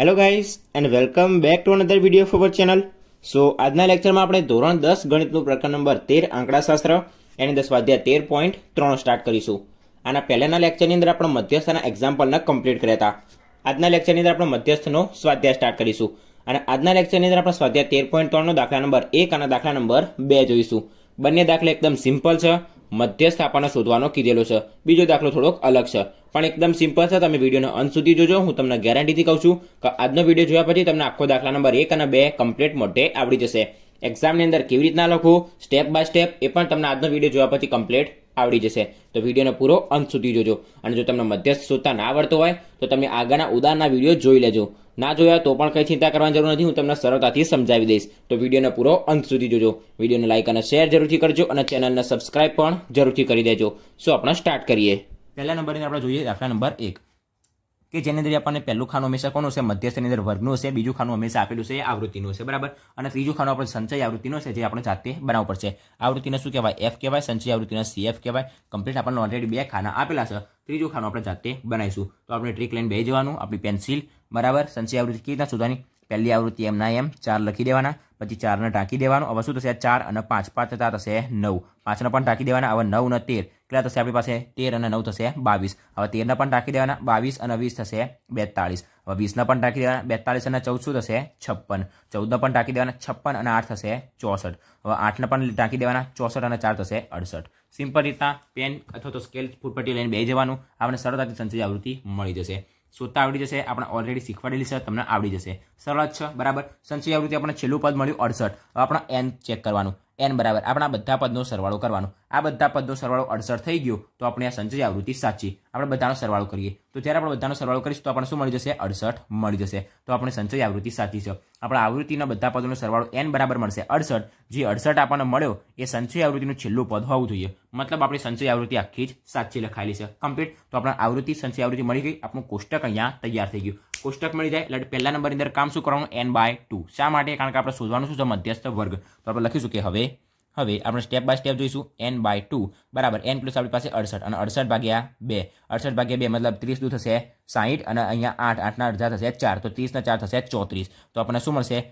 hello guys and welcome back to another video for channel so આજના લેક્ચરમાં આપણે ધોરણ દસ ગણિતનું પ્રકરણ નંબર તેર આંકડાશાસ્ત્ર એની અંદર સ્વાધ્યાય તેર પોઈન્ટ ત્રણ સ્ટાર્ટ કરીશું આના પહેલાના લેક્ચરની અંદર આપણે મધ્યસ્થના એક્ઝામ્પલના કમ્પ્લીટ કર્યા હતા આજના લેક્ચરની અંદર આપણે મધ્યસ્થનો સ્વાધ્યાય સ્ટાર્ટ કરીશું અને આજના લેક્ચરની અંદર આપણે સ્વાધ્યાય તેર પોઈન્ટ ત્રણનો દાખલા નંબર એક અને દાખલા નંબર બે જોઈશું બંને દાખલા એકદમ સિમ્પલ છે મધ્યસ્થ આપણને શોધવાનો કીધેલો છે બીજો દાખલો થોડોક અલગ છે પણ એકદમ સિમ્પલ છે તમે વિડીયોનો અંત સુધી જોજો હું તમને ગેરંટીથી કહું છું કે આજનો વિડીયો જોયા પછી તમને આખો દાખલા નંબર એક અને બે કમ્પ્લીટ મોઢે આવડી જશે એક્ઝામની અંદર કેવી રીતના લખવું સ્ટેપ બાય સ્ટેપ એ પણ તમને આજનો વિડીયો જોયા પછી કમ્પ્લીટ આવડી જશે તો વિડીયોને પૂરો અંત સુધી જોજો અને જો તમને મધ્યસ્થ શ્રોતા ના આવડતો હોય તો તમે આગળના ઉદાહરણના વિડીયો જોઈ લેજો ના જોયા તો પણ કંઈ ચિંતા કરવાની જરૂર નથી હું તમને સરળતાથી સમજાવી દઈશ તો વિડીયોને પૂરો અંત સુધી જોજો વિડીયોને લાઇક અને શેર જરૂરથી કરજો અને ચેનલને સબસ્ક્રાઈબ પણ જરૂરથી કરી દેજો સો આપણે સ્ટાર્ટ કરીએ પહેલા નંબરની આપણે જોઈએ દાખલા નંબર એક કે જેની અંદર આપણને પહેલું ખાનું હંમેશા કોનું છે મધ્યસ્થની અંદર વર્ગનું હશે બીજું ખાનું હંમેશા આપેલું છે આવૃત્તિનું છે બરાબર અને ત્રીજું ખાનું આપણે સંચય આવૃત્તિનું છે જે આપણે જાતે બનાવવું પડશે આવૃત્તિને શું કહેવાય એફ કહેવાય સંચય આવૃત્તિને સીએફ કહેવાય કમ્પ્લીટ આપણને ઓલરેડી બે ખાના આપેલા છે ત્રીજું ખાનું આપણે જાતે બનાવીશું તો આપણે ટ્રીક લઈને બે જવાનું આપણી પેન્સિલ બરાબર સંચય આવૃત્તિ કેવી રીતના શોધવાની પહેલી આવૃત્તિ એમના એમ ચાર લખી દેવાના પછી ચારને ટાંકી દેવાનું હવે શું થશે ચાર અને પાંચ પાંચ થતા થશે નવ પાંચને પણ ટાંકી દેવાના હવે નવ ને તેર કેટલા થશે આપણી પાસે તેર અને નવ થશે બાવીસ હવે તેરને પણ ટાંકી દેવાના બાવીસ અને વીસ થશે બેતાળીસ હવે વીસને પણ ટાંકી દેવાના બેતાળીસ અને ચૌદ શું થશે છપ્પન ચૌદને પણ ટાંકી દેવાના છપ્પન અને આઠ થશે ચોસઠ હવે આઠને પણ ટાંકી દેવાના ચોસઠ અને ચાર થશે અડસઠ સિમ્પલ રીતના પેન અથવા તો સ્કેલ ફૂટપટ્ટી લઈને બે જવાનું આપણને સરળતાથી સંચય આવૃત્તિ મળી જશે શોધતા આવડી જશે આપણે ઓલરેડી શીખવાડેલી છે તમને આવડી જશે સરળ જ છે બરાબર સંચય આવૃત્તિ આપણને છેલ્લું પદ મળ્યું અડસઠ હવે આપણે એન ચેક કરવાનું એન બરાબર આપણા બધા પદનો સરવાળો કરવાનો આ બધા પદનો સરવાળો અડસઠ થઈ ગયો તો આપણે આ સંચય આવૃત્તિ સાચી આપણે બધાનો સરવાળો કરીએ તો ત્યારે આપણે બધાનો સરવાળો કરીશું તો આપણને શું મળી જશે અડસઠ મળી જશે તો આપણે સંચય આવૃત્તિ સાચી છે આપણા આવૃત્તિના બધા પદોનો સરવાળો એન બરાબર મળશે અડસઠ જે અડસઠ આપણને મળ્યો એ સંચય આવૃત્તિનું છેલ્લું પદ હોવું જોઈએ મતલબ આપણી સંચય આવૃત્તિ આખી જ સાચી લખાયેલી છે કમ્પ્લીટ તો આપણા આવૃત્તિ સંચય આવૃત્તિ મળી ગઈ આપણું કોષ્ટક અહીંયા તૈયાર થઈ ગયું કોષ્ટક મળી જાય એટલે પહેલા નંબરની અંદર કામ શું કરવાનું એન બાય ટુ શા માટે કારણ કે આપણે શોધવાનું શું છે મધ્યસ્થ વર્ગ તો આપણે લખીશું કે હવે હવે આપણે સ્ટેપ બાય સ્ટેપ જોઈશું એન બાય ટુ બરાબર એન પ્લસ આપણી પાસે અડસઠ અને અડસઠ ભાગ્યા બે અડસઠ ભાગ્યા બે મતલબ ત્રીસ દુ થશે સાહીઠ અને અહીંયા આઠ આઠના અડધા થશે ચાર તો ત્રીસના ચાર થશે ચોત્રીસ તો આપણને શું મળશે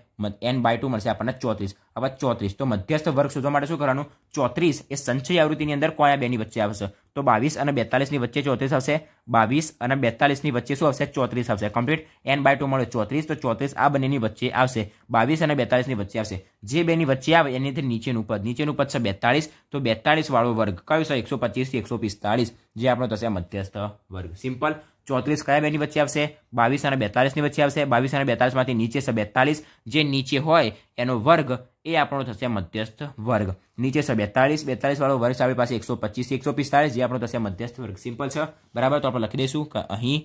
એન બાય ટુ મળશે આપણને ચોત્રીસ હવે ચોત્રીસ તો મધ્યસ્થ વર્ગ શોધવા માટે શું કરવાનું ચોત્રીસ એ સંચય આવૃત્તિની અંદર કોયા બેની વચ્ચે આવશે તો બાવીસ અને બેતાલીસની વચ્ચે ચોત્રીસ આવશે બાવીસ અને બેતાલીસની વચ્ચે શું આવશે ચોત્રીસ આવશે કમ્પ્લીટ એન બાય ટુ મળે ચોત્રીસ તો ચોત્રીસ આ બંનેની વચ્ચે આવશે બાવીસ અને બેતાલીસની વચ્ચે આવશે જે બેની વચ્ચે આવે એની નીચેનું પદ નીચેનું પદ છે બેતાલીસ તો બેતાલીસ વાળો વર્ગ કયો છે એકસો પચીસથી એકસો પિસ્તાળીસ જે આપણો થશે મધ્યસ્થ વર્ગ સિમ્પલ ચોત્રીસ કયા બેની વચ્ચે આવશે બાવીસ અને બેતાલીસની વચ્ચે આવશે બાવીસ અને બેતાલીસમાંથી નીચે છે બેતાલીસ જે નીચે હોય એનો વર્ગ એ આપણો થશે મધ્યસ્થ વર્ગ નીચે છે બેતાલીસ બેતાલીસવાળો વર્ગ આપણી પાસે એકસો પચીસ એકસો પિસ્તાળીસ જે આપણો થશે મધ્યસ્થ વર્ગ સિમ્પલ છે બરાબર તો આપણે લખી દઈશું કે અહીં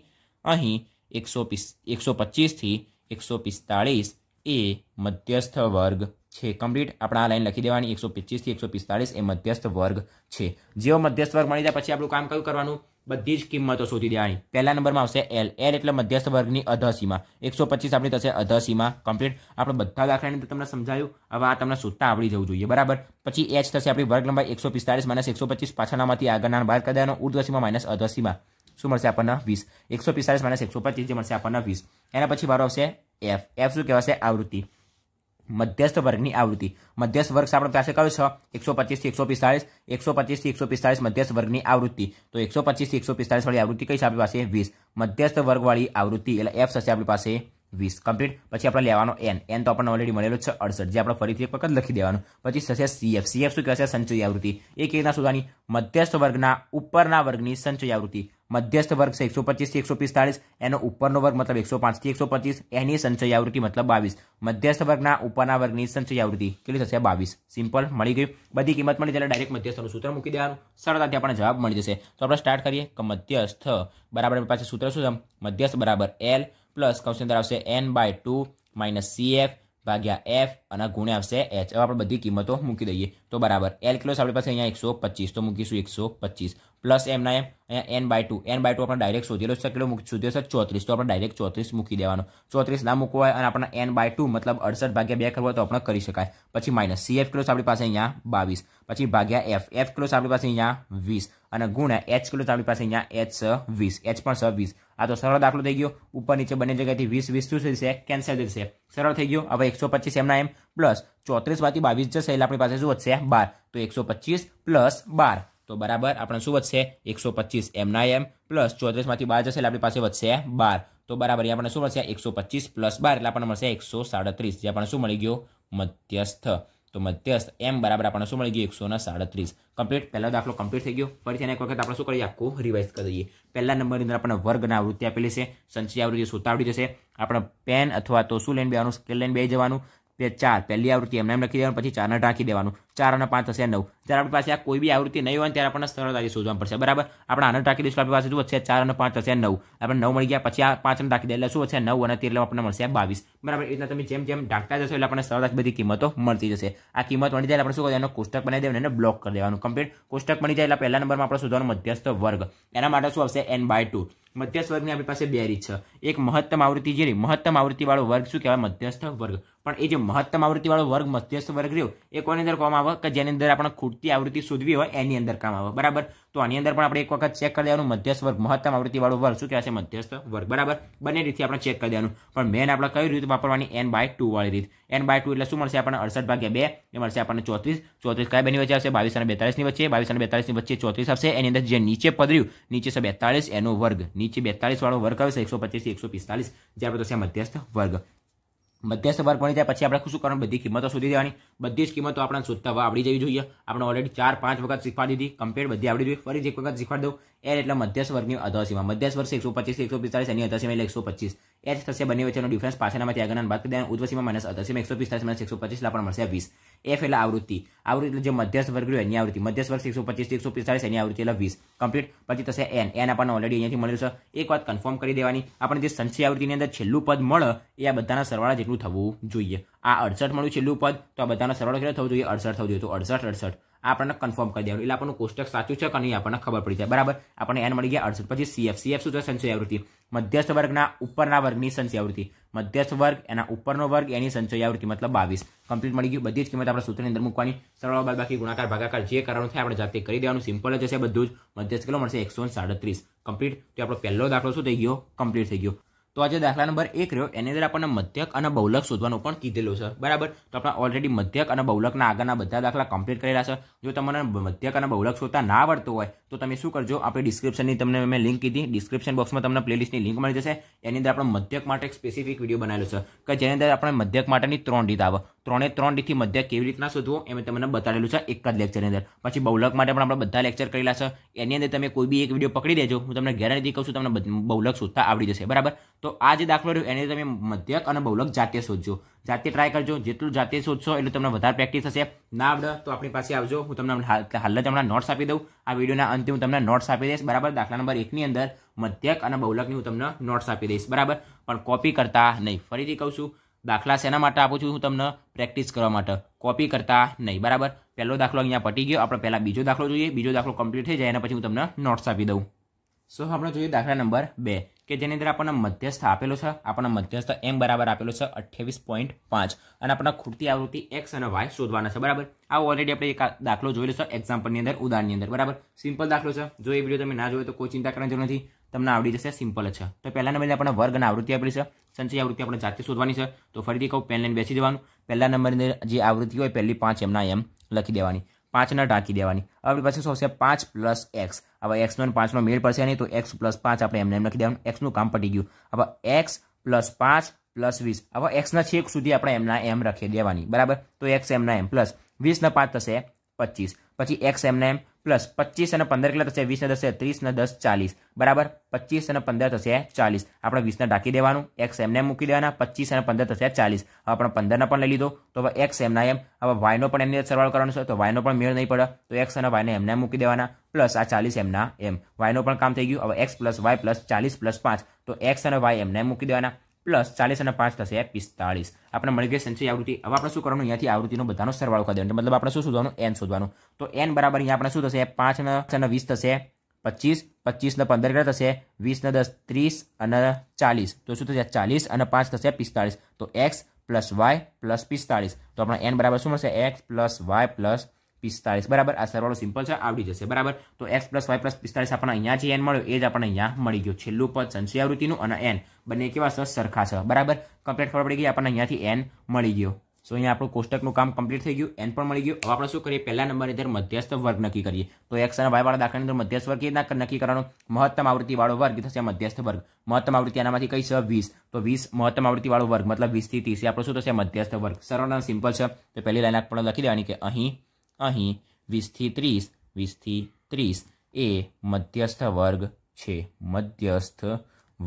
અહીં એકસો પીસ એકસો પચીસથી એકસો પિસ્તાળીસ એ મધ્યસ્થ વર્ગ છે કમ્પ્લીટ આપણે આ લાઈન લખી દેવાની એકસો પચીસથી એકસો પિસ્તાળીસ એ મધ્યસ્થ વર્ગ છે જેવો મધ્યસ્થ વર્ગ મળી જાય પછી આપણું કામ કયું કરવાનું બધી જ કિંમતો શોધી દેવાની પહેલા નંબરમાં આવશે એલ એલ એટલે મધ્યસ્થ વર્ગની અધસીમા એકસો પચીસ આપણી થશે અધસીમા કમ્પ્લીટ આપણે બધા દાખલાની તમને સમજાયું હવે આ તમને શોધતા આવડી જવું જોઈએ બરાબર પછી એચ થશે આપણી વર્ગ નંબર એકસો પિસ્તાળીસ માઇનસ એકસો પચીસ પાછળનામાંથી આગળના બાદ કરી દેવાનો ઉર્ધ્વસીમા માઇનસ અધસીમા શું મળશે આપણને વીસ એકસો પિસ્તાળીસ માઇનસ એકસો પચીસ જે મળશે આપણને વીસ એના પછી મારો આવશે એફ એફ શું કહેવાશે આવૃત્તિ મધ્યસ્થ વર્ગની આવૃત્તિ મધ્યસ્થ વર્ગ આપણે પાસે કયો છે એકસો પચીસથી એકસો પિસ્તાળીસ એકસો પચીસથી એકસો પિસ્તાળીસ મધ્યસ્થ વર્ગની આવૃત્તિ તો એકસો પચીસથી એકસો પિસ્તાળીસ વાળી આવૃત્તિ કઈ છે આપણી પાસે વીસ મધ્યસ્થ વર્ગવાળી આવૃત્તિ એટલે એફ થશે આપણી પાસે વીસ કમ્પ્લીટ પછી આપણે લેવાનો એન એન તો આપણને ઓલરેડી મળેલો છે અડસઠ જે આપણે ફરીથી એક વખત લખી દેવાનું પછી થશે સીએફ સીએફ શું કહેશે સંચય આવૃત્તિ એ કેવી રીતના શોધવાની મધ્યસ્થ વર્ગના ઉપરના વર્ગની સંચય આવૃત્તિ મધ્યસ્થ વર્ગ છે એકસો પચીસથી એકસો પિસ્તાળીસ એનો ઉપરનો વર્ગ મતલબ એકસો પાંચથી એકસો પચીસ એની સંચય આવૃત્તિ મતલબ બાવીસ મધ્યસ્થ વર્ગના ઉપરના વર્ગની સંચય આવૃત્તિ કેટલી થશે બાવીસ સિમ્પલ મળી ગયું બધી કિંમત મળી ત્યારે ડાયરેક્ટ મધ્યસ્થનું સૂત્ર મૂકી દેવાનું સરળતાથી આપણને જવાબ મળી જશે તો આપણે સ્ટાર્ટ કરીએ કે મધ્યસ્થ બરાબર આપણી પાસે સૂત્ર શું છે મધ્યસ્થ બરાબર એલ પ્લસ કૌશંદર આવશે N by two minus C F ભાગ્યા એફ અને ગુણ્યા આવશે એચ હવે આપણે બધી કિંમતો મૂકી દઈએ તો બરાબર એલ કિલો આપણી પાસે અહીંયા એકસો પચીસ તો મૂકીશું એકસો પચીસ પ્લસ એમના એમ અહીંયા N by two N by two આપણે ડાયરેક્ટ શોધેલો છે કેટલો શોધ્યો છે ચોત્રીસ તો આપણે ડાયરેક્ટ ચોત્રીસ મૂકી દેવાનો ચોત્રીસ ના મૂકવા હોય અને આપણે એન બાય ટુ મતલબ અડસઠ ભાગ્યા બે કરવા તો આપણે કરી શકાય પછી માઇનસ એફ કિલો આપણી પાસે અહીંયા બાવીસ પછી ભાગ્યા એફ એફ ક્લોઝ આપણી પાસે અહીંયા વીસ અને ગુણ્યા એચ કિલો આપણી પાસે અહીંયા એચ છ વીસ એચ પણ છ વીસ આ તો સરળ દાખલો થઈ ગયો ઉપર નીચે બંને જગ્યાએથી વીસ વીસ શું થશે કેન્સલ થશે સરળ થઈ ગયો હવે એકસો પચીસ એમના એમ પ્લસ ચોત્રીસ ચોત્રીસમાંથી બાવીસ જશે એટલે આપણી પાસે શું વધશે બાર તો એકસો પચીસ પ્લસ બાર તો બરાબર આપણે શું વધશે એકસો પચીસ એમના એમ પ્લસ ચોત્રીસમાંથી બાર જશે એટલે આપણી પાસે વધશે બાર તો બરાબર એ આપણને શું મળશે એકસો પચીસ પ્લસ બાર એટલે આપણને મળશે એકસો સાડત્રીસ જે આપણને શું મળી ગયો મધ્યસ્થ તો મધ્યસ્થ એમ બરાબર આપણને શું મળી ગયું એકસો સાડત્રીસ કમ્પ્લીટ પહેલો દાખલો કમ્પ્લીટ થઈ ગયો ફરીથી એને એક વખત આપણે શું કરીએ આખું રિવાઇઝ કરી દઈએ પહેલા નંબરની અંદર આપણને વર્ગના આવૃત્તિ આપેલી છે સંચય આવૃત્તિ સુતાવડી જશે આપણે પેન અથવા તો શું લઈને બેવાનું સ્કેલ લઈને બે જવાનું બે ચાર પહેલી આવૃત્તિ એમને એમ લખી દેવાનું પછી ચારને રાખી દેવાનું ચાર અને પાંચ થશે નવ ત્યારે આપણી પાસે આ કોઈ બી આવૃત્તિ નહીં હોય ત્યારે આપણને સરળતાથી શોધવાનું પડશે બરાબર આપણે આનંદ રાખી દઈશું આપણી પાસે શું વધશે ચાર અને પાંચ થશે નવ આપણે નવ મળી ગયા પછી આ પાંચને રાખી દે એટલે શું હશે નવ અને તેર આપણને મળશે બાવીસ બરાબર એ રીતના તમે જેમ જેમ ઢાંકતા જશો એટલે આપણને સરળતાથી બધી કિંમતો મળતી જશે આ કિંમત મળી જાય આપણે શું કરવાનું કોષ્ટક બનાવી દેવાનું એને બ્લોક કરી દેવાનું કમ્પ્લીટ કોષ્ટક બની જાય એટલે પહેલા નંબરમાં આપણે શોધવાનું મધ્યસ્થ વર્ગ એના માટે શું આવશે એન બાય ટુ મધ્યસ્થ વર્ગની આપણી પાસે બે રીત છે એક મહત્તમ આવૃત્તિ રહી મહત્તમ આવૃત્તિવાળો વર્ગ શું કહેવાય મધ્યસ્થ વર્ગ પણ એ જે મહત્તમ આવૃત્તિવાળો વર્ગ મધ્યસ્થ વર્ગ રહ્યો એ કોની અંદર કામ આવે કે જેની અંદર આપણે ખૂટતી આવૃત્તિ શોધવી હોય એની અંદર કામ આવે બરાબર તો આની અંદર પણ આપણે એક વખત ચેક કરી દેવાનું મધ્યસ્થ વર્ગ મહત્તમ આવૃત્તિવાળો વર્ગ શું કહેવાશે મધ્યસ્થ વર્ગ બરાબર બંને રીતથી આપણે ચેક કરી દેવાનું પણ મેન આપણે કઈ રીત વાપરવાની એન બાય ટુ વાળી રીત એન બાય ટુ એટલે શું મળશે આપણને અડસઠ ભાગ્યા બે એ મળશે આપણને ચોત્રીસ ચોત્રીસ કયા બની વચ્ચે આવશે બાવીસ અને બેતાલીસની વચ્ચે બાવીસ અને બેતાલીસની વચ્ચે ચોત્રીસ આવશે એની અંદર જે નીચે પધર્યું નીચે છે બેતાલીસ એનો વર્ગ નીચે બેતાલીસ વાળો વર્ગ આવશે એકસો પચીસથી એકસો પિસ્તાલીસ જે આપણે તો મધ્યસ્થ વર્ગ મધ્યસ્થ વર્ગ બની જાય પછી આપણે શું કરવાનું બધી કિંમતો શોધી દેવાની બધી જ કિંમતો આપણે શોધતા આવડી જવી જોઈએ આપણે ઓલરેડી ચાર પાંચ વખત શીખવાડી દીધી કમ્પ્લીટ બધી આવડી જોઈએ ફરી એક વખત શીખવાડી દઉં એર એટલે મધ્યસ્થ વર્ગની અધસીમાં મધ્યસ્થ વર્ષ એકસો પચીસ એકસો પિસ્તાળીસ એની અધસીમાં એટલે એકસો પચીસ એ જ થશે બંને વચ્ચેનો ડિફરન્સ પાછળનામાંથી આગળના બાદ કરી ઉર્વસીમાં માઇનસ અધસીમાં એકસો પિસ્તાલીસ માઇનસ એકસો પચીસલા પણ મળશે વીસ એફ એટલે આવૃત્તિ આવૃત્તિ એટલે જે મધ્યસ્થ વર્ગ રહ્યો એની આવૃત્તિ મધ્યસ્થ વર્ગ એકસો પચીસ એકસો પિસ્તાલીસ એની આવૃત્તિ એટલે વીસ કમ્પ્લીટ પછી થશે એન એન આપણને ઓલરેડી અહીંયાથી મળેલું છે એક વાત કન્ફર્મ કરી દેવાની આપણે જે સંચય આવૃત્તિની અંદર છેલ્લું પદ મળે એ આ બધાના સરવાળા જેટલું થવું જોઈએ આ અડસઠ મળ્યું છેલ્લું પદ તો આ બધાનો સરવાળો કેટલો થવો જોઈએ અડસઠ થવું જોઈએ તો અડસઠ અડસઠ આપણને કન્ફર્મ કરી દેવાનું એટલે આપણું કોષ્ટક સાચું છે કે નહીં આપણને ખબર પડી જાય બરાબર આપણને એન મળી ગયા અડસઠ પછી સીએફ સીએફ શું છે સંચય આવૃત્તિ મધ્યસ્થ વર્ગના ઉપરના વર્ગની સંચય આવૃત્તિ મધ્યસ્થ વર્ગ એના ઉપરનો વર્ગ એની સંચય આવૃત્તિ મતલબ બાવીસ કમ્પ્લીટ મળી ગયું બધી જ કિંમત આપણે સૂત્રની અંદર મૂકવાની સરળ બાદ બાકી ગુણાકાર ભાગાકાર જે કરવાનું થાય આપણે જાતે કરી દેવાનું સિમ્પલ જ હશે બધું જ મધ્યસ્થ કિલો મળશે એકસો સાડત્રીસ કમ્પ્લીટ તો આપણો પહેલો દાખલો શું થઈ ગયો કમ્પ્લીટ થઈ ગયો તો આજે દાખલા નંબર એક રહ્યો એની અંદર આપણને મધ્યક અને બહુલક શોધવાનું પણ કીધેલું છે બરાબર તો આપણે ઓલરેડી મધ્યક અને બહુલકના આગળના બધા દાખલા કમ્પ્લીટ કરેલા છે જો તમને મધ્યક અને બહુલક શોધતા ના આવડતું હોય તો તમે શું કરજો આપણે ડિસ્ક્રિપ્શનની તમને મેં લિંક કીધી ડિસ્ક્રિપ્શન બોક્સમાં તમને પ્લેલિસ્ટની લિંક મળી જશે એની અંદર આપણે મધ્યક માટે એક સ્પેસિફિક વિડીયો બનાવેલો છે કે જેની અંદર આપણે મધ્યક માટેની ત્રણ રીત આવે ત્રણે ત્રણ રીતથી મધ્ય કેવી રીતના શોધવો એ તમને બતાડેલું છે એક જ લેક્ચરની અંદર પછી બહુલક માટે પણ આપણે બધા લેક્ચર કરેલા છે એની અંદર તમે કોઈ બી એક વિડીયો પકડી દેજો હું તમને ગેરંટી કહું છું તમને બહુલક શોધતા આવડી જશે બરાબર તો આ જે દાખલો રહ્યો એની તમે મધ્યક અને બહુલક જાતે શોધજો જાતે ટ્રાય કરજો જેટલું જાતે શોધશો એટલું તમને વધારે પ્રેક્ટિસ થશે ના આવડે તો આપણી પાસે આવજો હું તમને હાલ જ હમણાં નોટ્સ આપી દઉં આ વિડીયોના અંતે હું તમને નોટ્સ આપી દઈશ બરાબર દાખલા નંબર એકની અંદર મધ્યક અને બહુલકની હું તમને નોટ્સ આપી દઈશ બરાબર પણ કોપી કરતા નહીં ફરીથી કહું છું દાખલા શેના માટે આપું છું હું તમને પ્રેક્ટિસ કરવા માટે કોપી કરતા નહીં બરાબર પહેલો દાખલો અહીંયા પટી ગયો આપણે પહેલાં બીજો દાખલો જોઈએ બીજો દાખલો કમ્પ્લીટ થઈ જાય એના પછી હું તમને નોટ્સ આપી દઉં સો આપણે જોઈએ દાખલા નંબર બે કે જેની અંદર આપણને મધ્યસ્થ આપેલો છે આપણને મધ્યસ્થ એમ બરાબર આપેલો છે અઠ્યાવીસ પોઈન્ટ પાંચ અને આપણા ખૂટતી આવૃત્તિ એક્સ અને વાય શોધવાના છે બરાબર આ ઓલરેડી આપણે એક દાખલો જોયેલો છે એક્ઝામ્પલની અંદર ઉદાહરણની અંદર બરાબર સિમ્પલ દાખલો છે જો એ વિડીયો તમે ના જોયો તો કોઈ ચિંતા કરવાની જરૂર નથી તમને આવડી જશે સિમ્પલ છે તો પહેલા નંબરની આપણે વર્ગના આવૃત્તિ આપેલી છે સંચય આવૃત્તિ આપણે જાતે શોધવાની છે તો ફરીથી કહું પેન લઈને બેસી દેવાનું પહેલા નંબરની જે આવૃત્તિ હોય પહેલી પાંચ એમના એમ લખી દેવાની પાંચના ઢાંકી દેવાની હવે આપણી પાસે શું હશે પાંચ પ્લસ એક્સ હવે એક્સનો અને પાંચનો મેળ પડશે નહીં તો એક્સ પ્લસ પાંચ આપણે એમને એમ લખી દેવાનું એક્સનું કામ પટી ગયું હવે એક્સ પ્લસ પાંચ પ્લસ વીસ હવે એક્સના છેક સુધી આપણે એમના એમ રાખી દેવાની બરાબર તો એક્સ એમના એમ પ્લસ વીસના પાંચ થશે પચીસ પછી એક્સ એમના એમ પ્લસ પચીસ અને પંદર કેટલા થશે વીસને દસ ત્રીસને દસ ચાલીસ બરાબર પચીસ અને પંદર થશે ચાલીસ આપણે વીસને ઢાંકી દેવાનું એક્સ એમને મૂકી દેવાના પચીસ અને પંદર થશે ચાલીસ હવે આપણે પંદરને પણ લઈ લીધો તો હવે એક્સ એમના એમ હવે વાયનો પણ એમની સરવાળો કરવાનો છે તો વાયનો પણ મેળ નહીં પડે તો એક્સ અને વાયને એમને મૂકી દેવાના પ્લસ આ ચાલીસ એમના એમ વાયનું પણ કામ થઈ ગયું હવે એક્સ પ્લસ વાય પ્લસ ચાલીસ પ્લસ પાંચ તો એક્સ અને વાય એમને મૂકી દેવાના પ્લસ ચાલીસ અને પાંચ થશે પિસ્તાળીસ આપણે મળી ગઈ સંચય આવૃત્તિ હવે આપણે શું કરવાનું અહીંયાથી આવૃત્તિનો બધાનો સરવાળો કરી દેવાનો મતલબ આપણે શું શોધવાનું એન શોધવાનું તો એન બરાબર અહીંયા આપણે શું થશે પાંચ અને વીસ થશે પચીસ પચીસને પંદર કેટલા થશે વીસને દસ ત્રીસ અને ચાલીસ તો શું થશે ચાલીસ અને પાંચ થશે પિસ્તાળીસ તો એક્સ પ્લસ વાય પ્લસ પિસ્તાળીસ તો આપણે એન બરાબર શું મળશે એક્સ પ્લસ વાય પ્લસ પિસ્તાળીસ બરાબર આ સરવાળો સિમ્પલ છે આવડી જશે બરાબર તો એક્સ પ્લસ વાય પ્લસ પિસ્તાળીસ આપણને અહીંયા જે એન મળ્યો એ જ આપણને અહીંયા મળી ગયો છેલ્લું પદ સંશય આવૃત્તિનું અને એન બંને કેવા છે સરખા છે બરાબર કમ્પ્લીટ ખબર પડી ગઈ આપણને અહીંયાથી એન મળી ગયો સો અહીંયા આપણું કોષ્ટકનું કામ કમ્પ્લીટ થઈ ગયું એન પણ મળી ગયું હવે આપણે શું કરીએ પહેલા નંબરની અંદર મધ્યસ્થ વર્ગ નક્કી કરીએ તો એક્સ અને વાય વાળા દાખલાની અંદર મધ્યસ્થ વર્ગ ના નક્કી કરવાનો મહત્તમ આવૃત્તિવાળો વર્ગ થશે મધ્યસ્થ વર્ગ મહત્તમ આવૃત્તિ આનામાંથી કઈ છે વીસ તો વીસ મહત્તમ આવૃત્તિવાળો વર્ગ મતલબ વીસથી ત્રીસ આપણે શું થશે મધ્યસ્થ વર્ગ સરળ અને સિમ્પલ છે તો પહેલી લાઈન આપણે લખી દેવાની કે અહીં અહીં વીસથી ત્રીસ વીસથી ત્રીસ એ મધ્યસ્થ વર્ગ છે મધ્યસ્થ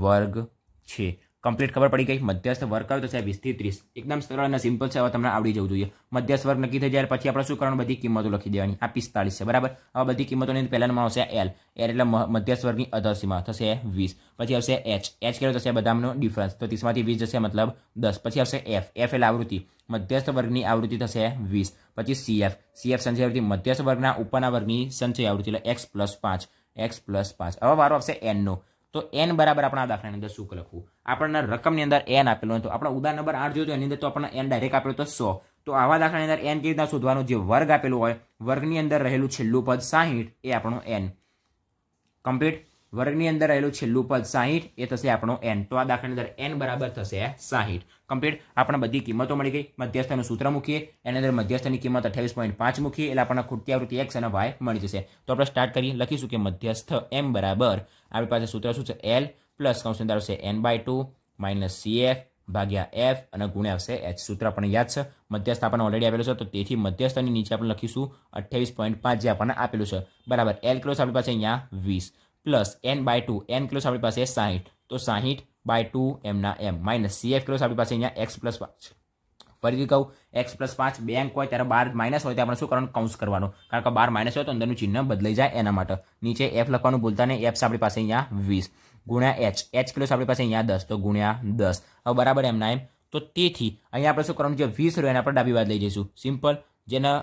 વર્ગ છે કમ્પ્લીટ ખબર પડી ગઈ મધ્યસ્થ વર્ગ કયો તો સાહેબ વીસથી ત્રીસ એકદમ સરળ અને સિમ્પલ છે હવે તમને આવડી જવું જોઈએ મધ્યસ્થ વર્ગ નક્કી થઈ જાય પછી આપણે શું કરવાનું બધી કિંમતો લખી દેવાની આ પિસ્તાળીસ છે બરાબર હવે બધી કિંમતોની પહેલાંમાં આવશે એલ એલ એટલે મધ્યસ્થ વર્ગની અધરસીમા થશે વીસ પછી આવશે એચ એચ કેટલો થશે બધાનો ડિફરન્સ તો ત્રીસમાંથી વીસ જશે મતલબ દસ પછી આવશે એફ એફ એટલે આવૃત્તિ મધ્યસ્થ વર્ગની આવૃત્તિ થશે વીસ પછી સીએફ સીએફ સંચય આવૃત્તિ મધ્યસ્થ વર્ગના ઉપરના વર્ગની સંચય આવૃત્તિ એટલે એક્સ પ્લસ પાંચ એક્સ પ્લસ પાંચ હવે વારો આવશે એનનો તો એન બરાબર આપણા દાખલાની અંદર શું લખવું આપણને રકમની અંદર એન આપેલું હોય તો આપણે ઉદાહરણ નંબર આઠ જોયું એની અંદર તો આપણને એન ડાયરેક્ટ આપેલું તો સો તો આવા દાખલાની અંદર એન કેવી રીતના શોધવાનું જે વર્ગ આપેલું હોય વર્ગની અંદર રહેલું છેલ્લું પદ સાહીઠ એ આપણું એન કમ્પ્લીટ વર્ગની અંદર રહેલું છેલ્લું પદ સાહીઠ એ થશે આપણો એન તો આ દાખલાની અંદર એન બરાબર થશે સાહીઠ કમ્પ્લીટ આપણે બધી કિંમતો મળી ગઈ મધ્યસ્થનું સૂત્ર મૂકીએ એની અંદર મધ્યસ્થની કિંમત અઠ્યાવીસ પોઈન્ટ પાંચ મૂકીએ એટલે આપણને ખૂટતી આવૃત્તિ એક્સ અને વાય મળી જશે તો આપણે સ્ટાર્ટ કરીએ લખીશું કે મધ્યસ્થ એમ બરાબર આપણી પાસે સૂત્ર શું છે એલ પ્લસ કૌશની આવશે N by two minus C F ભાગ્યા એફ અને ગુણ્યા આવશે એચ સૂત્ર આપણને યાદ છે મધ્યસ્થ આપણને ઓલરેડી આપેલું છે તો તેથી મધ્યસ્થની નીચે આપણે લખીશું અઠ્યાવીસ પોઈન્ટ પાંચ જે આપણને આપેલું છે બરાબર એલ ક્લોસ આપણી પાસે અહીંયા વીસ plus N by two N કિલોસ આપણી પાસે સાહીઠ તો સાહીઠ બાય ટુ એમના એમ માઇનસ સી એફ કિલોસ આપણી પાસે અહીંયા એક્સ પ્લસ પાંચ ફરીથી કહું એક્સ પ્લસ પાંચ બેંક હોય ત્યારે બાર માઇનસ હોય તો આપણે શું કરવાનું કાઉન્સ કરવાનો કારણ કે બાર માઇનસ હોય તો અંદરનું ચિહ્ન બદલાઈ જાય એના માટે નીચે એફ લખવાનું ભૂલતા નહીં એપ્સ આપણી પાસે અહીંયા વીસ ગુણ્યા એચ એચ કિલોસ આપણી પાસે અહીંયા દસ તો ગુણ્યા દસ હવે બરાબર એમના એમ તો તેથી અહીંયા આપણે શું કરવાનું જે વીસ રહ્યો એના આપણે ડાબી બાદ લઈ જઈશું સિમ્પલ જેના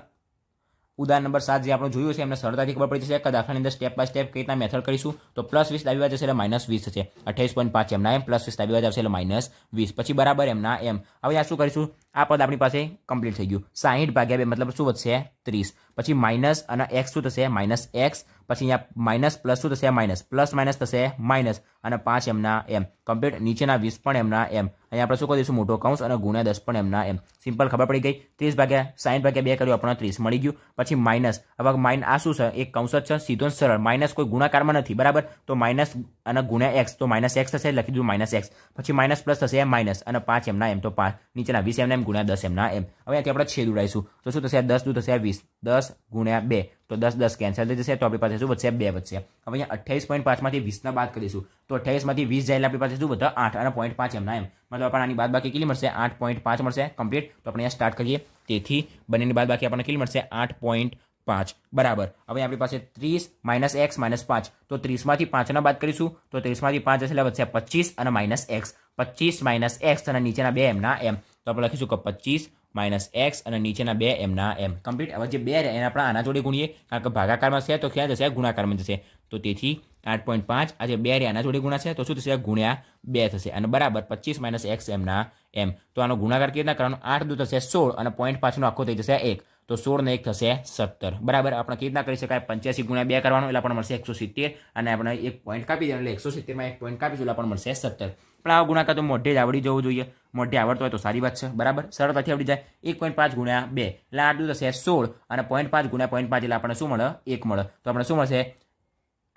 ઉદાહરણ નંબર સાત જે આપણે જોયું છે એમને સરળતાથી ખબર પડી જશે કે દાખલાની અંદર સ્ટેપ બાય સ્ટેપ કઈ રીતના મેથડ કરીશું તો પ્લસ વીસ દાબીવાજ આવશે એટલે માઇનસ વીસ છે અઠ્યાવીસ પોઈન્ટ પાંચ એમના એમ પ્લસ વીસ દાબીવાજ આવશે એટલે માઇનસ વીસ પછી બરાબર એમના એમ હવે આ શું કરીશું આ પદ આપણી પાસે કમ્પ્લીટ થઈ ગયું સાહીઠ ભાગ્યા બે મતલબ શું વધશે ત્રીસ પછી માઇનસ અને એક્સ શું થશે માઇનસ એક્સ પછી અહીંયા માઇનસ પ્લસ શું થશે માઇનસ પ્લસ માઇનસ થશે માઇનસ અને પાંચ એમના એમ કમ્પ્લીટ નીચેના વીસ પણ એમના એમ અહીંયા આપણે શું કરી દઈશું મોટો કૌંસ અને ગુણ્યા દસ પણ એમના એમ સિમ્પલ ખબર પડી ગઈ ત્રીસ ભાગ્યા સાઈઠ ભાગ્યા બે કર્યું આપણને ત્રીસ મળી ગયું પછી માઇનસ હવે માઇન આ શું છે એક કૌંસ જ છે સીધો સરળ માઇનસ કોઈ ગુણાકારમાં નથી બરાબર તો માઇનસ અને ગુણ્યા એક્સ તો માઇનસ એક્સ થશે લખી દીધું માઇનસ એક્સ પછી માઇનસ પ્લસ થશે એમ માઇનસ અને પાંચ એમના એમ તો પાંચ નીચેના વીસ એમના એમ ગુણ્યા દસ એમના એમ હવે અહીંયાથી આપણે છેદ ઉડાઈશું તો શું થશે દસ દૂધ થશે વીસ દસ ગુણ્યા બે તો દસ દસ કેન્સલ થઈ જશે તો આપણી પાસે શું વધશે બે વધશે હવે અહીંયા અઠ્યાવીસ પોઈન્ટ પાંચમાંથી વીસના બાદ કરીશું તો અઠ્યાવીસમાંથી વીસ જાય આપણી પાસે શું બધા આઠ અને પોઈન્ટ પાંચ એમના એમ મતલબ આપણે આની બાદ બાકી કેટલી મળશે આઠ પોઈન્ટ પાંચ મળશે કમ્પ્લીટ તો આપણે અહીંયા સ્ટાર્ટ કરીએ તેથી બંનેની બાદ બાકી આપણને કેટલી મળશે આઠ પોઈન્ટ પાંચ બરાબર હવે આપણી પાસે ત્રીસ માઇનસ એક્સ માઇનસ પાંચ તો ત્રીસમાંથી પાંચના બાદ કરીશું તો ત્રીસમાંથી પાંચ એટલે વધશે પચીસ અને માઇનસ એક્સ પચીસ માઇનસ એક્સ અને નીચેના બે એમના એમ તો આપણે લખીશું કે પચીસ માઇનસ એક્સ અને નીચેના બે એમના એમ કમ્પ્લીટ હવે જે બે એને આપણે આના જોડે ગુણીએ કારણ કે ભાગાકારમાં છે તો ક્યાં જશે ગુણાકારમાં જશે તો તેથી આઠ પોઈન્ટ પાંચ આજે બે રે આના જોડે છે તો શું થશે ગુણ્યા બે થશે અને બરાબર પચીસ માઇનસ એક્સ એમના એમ તો આનો ગુણાકાર કેવી રીતના કરવાનો આઠ દૂ થશે સોળ અને પોઈન્ટ પાંચનો આખો થઈ જશે એક તો સોળ ને એક થશે સત્તર બરાબર આપણે કેવી રીતના કરી શકાય પંચ્યાસી ગુણ્યા બે કરવાનું એટલે આપણને મળશે એકસો સિત્તેર અને આપણે એક પોઈન્ટ કાપી દેવાનું એટલે એકસો સિત્તેરમાં એક પોઈન્ટ કાપીશું એટલે આપણને મળશે સત્તર પણ આવા ગુણાકાર તો મોઢે જ આવડી જવું જોઈએ મોઢે આવડતો હોય તો સારી વાત છે બરાબર સરળતાથી આવડી જાય એક પોઈન્ટ પાંચ ગુણ્યા બે એટલે આટલું થશે સોળ અને પોઈન્ટ પાંચ ગુણ્યા પોઈન્ટ પાંચ એટલે આપણને શું મળે એક મળે તો આપણે શું મળશે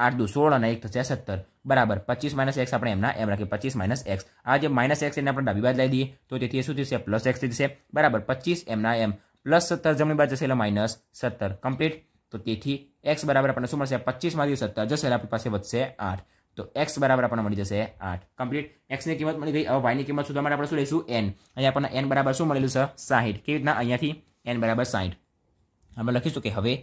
આઠ દુ સોળ અને એક થશે સત્તર બરાબર પચીસ માઇનસ એક્સ આપણે એમના એમ રાખીએ પચીસ માઇનસ એક્સ આ જે માઇનસ એક્સ એને આપણે ડાબી બાજુ લઈ દઈએ તો તેથી એ શું થશે પ્લસ એક્સ થશે બરાબર પચીસ એમના એમ પ્લસ સત્તર જમણી બાજુ જશે એટલે માઇનસ સત્તર કમ્પ્લીટ તો તેથી એક્સ બરાબર આપણને શું મળશે પચીસમાંથી સત્તર જશે એટલે આપણી પાસે વધશે આઠ તો એક્સ બરાબર આપણને મળી જશે આઠ કમ્પ્લીટ એક્સની કિંમત મળી ગઈ હવે વાયની કિંમત શોધવા માટે આપણે શું લઈશું એન અહીંયા આપણને એન બરાબર શું મળેલું છે સાહીઠ કેવી રીતના અહીંયાથી એન બરાબર સાહીઠ આપણે લખીશું કે હવે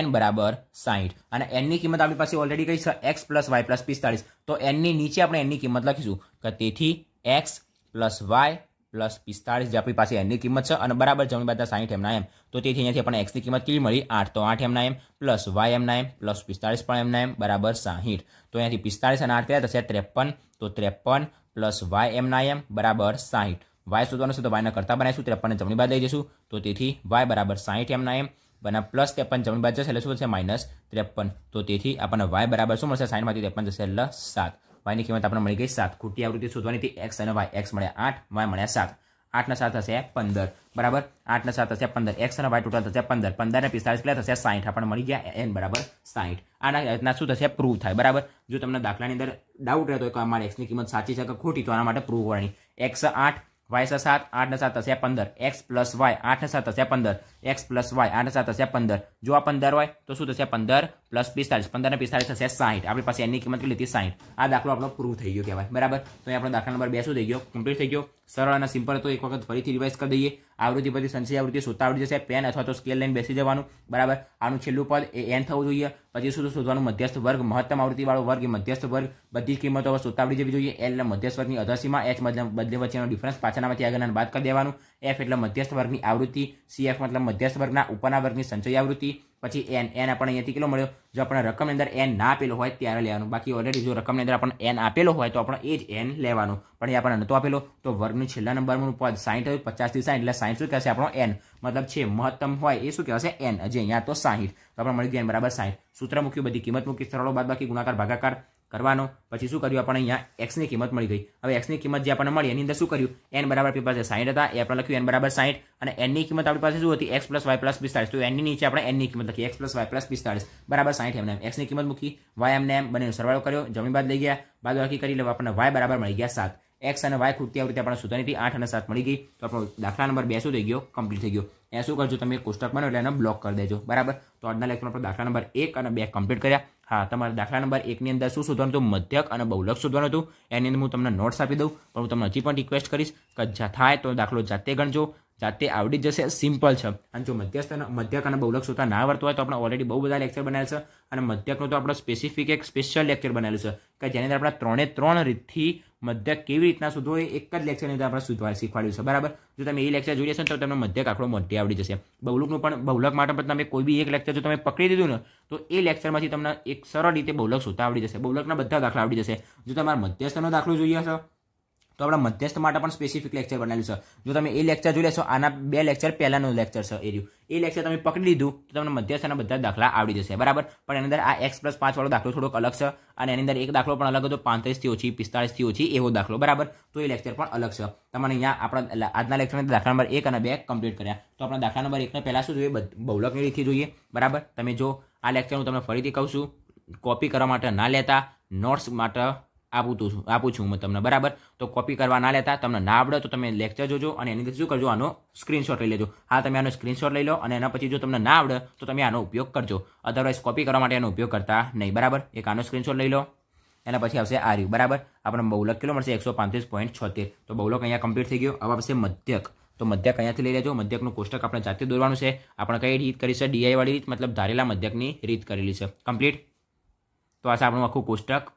એન બરાબર સાહીઠ અને એનની કિંમત આપણી પાસે ઓલરેડી કઈ છે એક્સ પ્લસ વાય પ્લસ પિસ્તાળીસ તો એનની નીચે આપણે એનની કિંમત લખીશું કે તેથી એક્સ પ્લસ વાય પ્લસ પિસ્તાળીસ જે આપણી પાસે એનની કિંમત છે અને બરાબર જમણી બાદ સાહીઠ એમના એમ તો તેથી અહીંયાથી આપણને એક્સની કિંમત કેટલી મળી આઠ તો આઠ એમના એમ પ્લસ વાય એમના એમ પ્લસ પિસ્તાળીસ પણ એમના એમ બરાબર સાહીઠ તો અહીંયાથી પિસ્તાળીસ અને આઠ થયા થશે ત્રેપન તો ત્રેપન પ્લસ વાય એમના એમ બરાબર સાહીઠ વાય શોધવાનું છે તો વાયના કરતા બનાવીશું ત્રેપનને જમણી બાદ લઈ જઈશું તો તેથી વાય બરાબર સાહીઠ એમના એમ બના પ્લસ ત્રેપન જમણી બાદ જશે એટલે શું થશે માઇનસ ત્રેપન તો તેથી આપણને વાય બરાબર શું મળશે સાઈઠમાંથી ત્રેપન જશે એટલે સાત વાયની કિંમત આપણને મળી ગઈ સાત ખૂટી આવૃત્તિ શોધવાની હતી એક્સ અને વાય એક્સ મળ્યા આઠ વાય મળ્યા સાત આઠના સાત થશે પંદર બરાબર આઠના સાત થશે પંદર એક્સ વાય ટોટલ થશે પંદર પંદર ને પિસ્તાલીસ કેટલા થશે સાઠ આપણને મળી ગયા એન બરાબર સાઠ આના રીતના શું થશે પ્રૂવ થાય બરાબર જો તમને દાખલાની અંદર ડાઉટ રહેતો હોય કે અમારે એક્સની કિંમત સાચી છે કે ખોટી તો આના માટે પ્રૂવ હોવાની એક્સ આઠ વાય સાત આઠને સાત થશે પંદર એક્સ પ્લસ વાય આઠને સાત થશે પંદર એક્સ પ્લસ વાય આઠને સાત થશે પંદર જો આ પંદર હોય તો શું થશે પંદર પ્લસ પિસ્તાળીસ પંદર ને પિસ્તાળીસ થશે સાઠ આપણી પાસે એની કિંમત કેટલી હતી સાઠ આ દાખલો આપણો પ્રૂવ થઈ ગયો કહેવાય બરાબર તો અહીં આપણો દાખલા નંબર બે શું થઈ ગયો કમ્પ્લીટ થઈ ગયો સરળ અને સિમ્પલ તો એક વખત ફરીથી રિવાઇઝ કરી દઈએ આવૃત્તિ પછી સંચય આવૃત્તિ શોધતા આવડી જશે પેન અથવા તો સ્કેલ લઈને બેસી જવાનું બરાબર આનું છેલ્લું પદ એ એન થવું જોઈએ પછી શું શોધવાનું મધ્યસ્થ વર્ગ મહત્તમ આવૃત્તિવાળો વર્ગ મધ્યસ્થ વર્ગ બધી જ કિંમતો હવે શોધતા જવી જોઈએ એલ મધ્યસ્થ વર્ગની અધસીમાં એચ બદલે વચ્ચેનો ડિફરન્સ પાછળનામાંથી આગળના બાદ કરી દેવાનું એફ એટલે મધ્યસ્થ વર્ગની આવૃત્તિ સી એફ મતલબ મધ્યસ્થ વર્ગના ઉપરના વર્ગની સંચય આવૃત્તિ પછી એન એન આપણને અહીંયાથી કેટલો મળ્યો જો આપણે રકમની અંદર એન ના આપેલો હોય ત્યારે લેવાનું બાકી ઓલરેડી જો રકમની અંદર આપણને એન આપેલો હોય તો આપણે એ જ એન લેવાનું પણ એ આપણને નહોતો આપેલો તો વર્ગની છેલ્લા નંબરનું પદ સાહીઠ હોય પચાસથી સાહીઠ એટલે સાહીઠ શું કહેશે આપણો એન મતલબ છે મહત્તમ હોય એ શું કહેવાશે એન હજી અહીંયા તો સાહીઠ તો આપણે મળી ગયા બરાબર સાહીઠ સૂત્ર મૂક્યું બધી કિંમત મૂકી સરળો બાદ બાકી ગુણાકાર ભાગાકાર કરવાનો પછી શું કર્યું આપણને અહીંયા એક્સની કિંમત મળી ગઈ હવે એક્સની કિંમત જે આપણને મળી એની અંદર શું કર્યું એન બરાબર પેપર પાસે સાઠ હતા એ આપણે લખ્યું એન બરાબર સાઠ અને એનની કિંમત આપણી પાસે શું હતી એક્સ પ્લસ વાય પ્લસ પિસ્તાળીસ તો એનની નીચે આપણે એનની કિંમત લખી એક્સ પ્લસ વાય પ્લસ પિસ્તાળીસ બરાબર સાઠ એમને એક્સની કિંમત મૂકી વાય એમને એમ બંનેનો સરવાળો કર્યો જમણી બાદ લઈ ગયા બાદ બાકી કરી લેવા આપણને વાય બરાબર મળી ગયા સાત એક્સ અને વાય કૃત્યાવૃત્તિ આપણે શોધવાની નથી આઠ અને સાત મળી ગઈ તો આપણો દાખલા નંબર બે શું થઈ ગયો કમ્પ્લીટ થઈ ગયો એ શું કરજો તમે કોષ્ટક બનો એટલે એને બ્લોક કરી દેજો બરાબર તો આજના લેક્ચરમાં આપણે દાખલા નંબર એક અને બે કમ્પ્લીટ કર્યા હા તમારે દાખલા નંબર એકની અંદર શું શોધવાનું હતું મધ્યક અને બહુલક શોધવાનું હતું એની અંદર હું તમને નોટ્સ આપી દઉં પણ હું તમને હજી પણ રિક્વેસ્ટ કરીશ કે થાય તો દાખલો જાતે ગણજો જાતે આવડી જશે સિમ્પલ છે અને જો મધ્યસ્થ મધ્યક અને બહુલક સૂતા ના આવડતું હોય તો આપણે ઓલરેડી બહુ બધા લેક્ચર બનાવેલ છે અને મધ્યકનું તો આપણે સ્પેસિફિક એક સ્પેશિયલ લેક્ચર બનાવેલું છે કે જેની અંદર આપણે ત્રણે ત્રણ રીતથી મધ્યક કેવી રીતના શોધવો એ એક જ લેક્ચરની અંદર આપણે શોધવા શીખવાડ્યું છે બરાબર જો તમે એ લેક્ચર જોઈ લેશો તો તમને મધ્યક આંકડો મોટી આવડી જશે બહુલકનું પણ બહુલક માટે પણ તમે કોઈ બી એક લેક્ચર જો તમે પકડી દીધું ને તો એ લેક્ચરમાંથી તમને એક સરળ રીતે બહુલક સુતા આવડી જશે બહુલકના બધા દાખલા આવડી જશે જો તમારે મધ્યસ્થનો દાખલો જોઈએ છો તો આપણા મધ્યસ્થ માટે પણ સ્પેસિફિક લેક્ચર બનાવ્યું છે જો તમે એ લેક્ચર જોઈ લેશો આના બે લેક્ચર પહેલાંનું લેક્ચર છે એ રહ્યું એ લેક્ચર તમે પકડી લીધું તો તમને મધ્યસ્થના બધા દાખલા આવડી જશે બરાબર પણ એની અંદર આ એક્સ પ્લસ પાંચવાળો દાખલો થોડોક અલગ છે અને એની અંદર એક દાખલો પણ અલગ હતો પાંત્રીસથી ઓછી પિસ્તાળીસથી ઓછી એવો દાખલો બરાબર તો એ લેક્ચર પણ અલગ છે તમારે અહીંયા આપણા આજના લેક્ચરને દાખલા નંબર એક અને બે કમ્પ્લીટ કર્યા તો આપણા દાખલા નંબર એકને પહેલાં શું જોઈએ બહુલકની રીતથી જોઈએ બરાબર તમે જો આ લેક્ચર હું તમને ફરીથી કહું છું કોપી કરવા માટે ના લેતા નોટ્સ માટે આપું છું આપું છું હું તમને બરાબર તો કોપી કરવા ના લેતા તમને ના આવડે તો તમે લેક્ચર જોજો અને એની અંદર શું કરજો આનો સ્ક્રીનશોટ લઈ લેજો હા તમે આનો સ્ક્રીનશોટ લઈ લો અને એના પછી જો તમને ના આવડે તો તમે આનો ઉપયોગ કરજો અદરવાઇઝ કોપી કરવા માટે એનો ઉપયોગ કરતા નહીં બરાબર એક આનો સ્ક્રીનશોટ લઈ લો એના પછી આવશે આર્યુ બરાબર આપણને બહુલક કેટલો મળશે એકસો પાંત્રીસ પોઈન્ટ છોતેર તો બહુલક અહીંયા કમ્પ્લીટ થઈ ગયો હવે આવશે મધ્યક તો મધ્યક અહીંયાથી લઈ લેજો મધ્યકનું કોષ્ટક આપણે જાતે દોરવાનું છે આપણે કઈ રીત કરી છે ડીઆઈવાળી રીત મતલબ ધારેલા મધ્યકની રીત કરેલી છે કમ્પ્લીટ તો આ છે આપણું આખું કોષ્ટક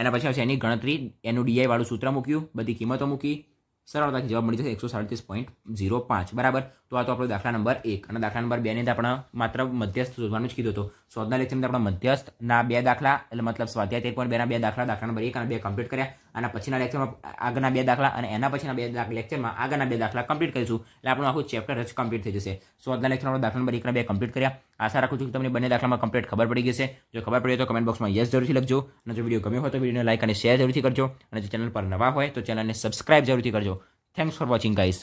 એના પછી આવશે એની ગણતરી એનું ડીઆઈ વાળું સૂત્ર મૂક્યું બધી કિંમતો મૂકી સરળતાથી જવાબ મળી જશે એકસો સાડત્રીસ પોઈન્ટ ઝીરો પાંચ બરાબર તો આ તો આપણો દાખલા નંબર એક અને દાખલા નંબર બેની આપણે માત્ર મધ્યસ્થ શોધવાનું જ કીધું હતું શોધના લેક્ચરમાં આપણે મધ્યસ્થના બે દાખલા એટલે મતલબ સ્વાધ્યાય એક પણ બેના બે દાખલા દાખલા નંબર એક અને બે કમ્પ્લીટ કર્યા અને પછીના લેક્ચરમાં આગળના બે દાખલા અને એના પછીના બે લેક્ચરમાં આગળના બે દાખલા કમ્પ્લીટ કરીશું એટલે આપણું આખું ચેપ્ટર જ કમ્પ્લીટ થઈ જશે શોધના લેક્ચરમાં દાખલા નંબર એકના બે કમ્પ્લીટ કર્યા આશા રાખું છું કે તમને બંને દાખલામાં કમ્પ્લીટ ખબર પડી ગઈ છે જો ખબર પડી તો કમેન્ટ બોક્સમાં યસ જરૂરથી લખજો અને જો વિડીયો ગમ્યો હોય તો વિડીયોને લાઇક અને શેર જરૂરથી કરજો અને જો ચેનલ પર નવા હોય તો ચેનલને સબસ્ક્રાઇબ જરૂરથી કરજો થેન્ક્સ ફોર વોચિંગ ગાઈઝ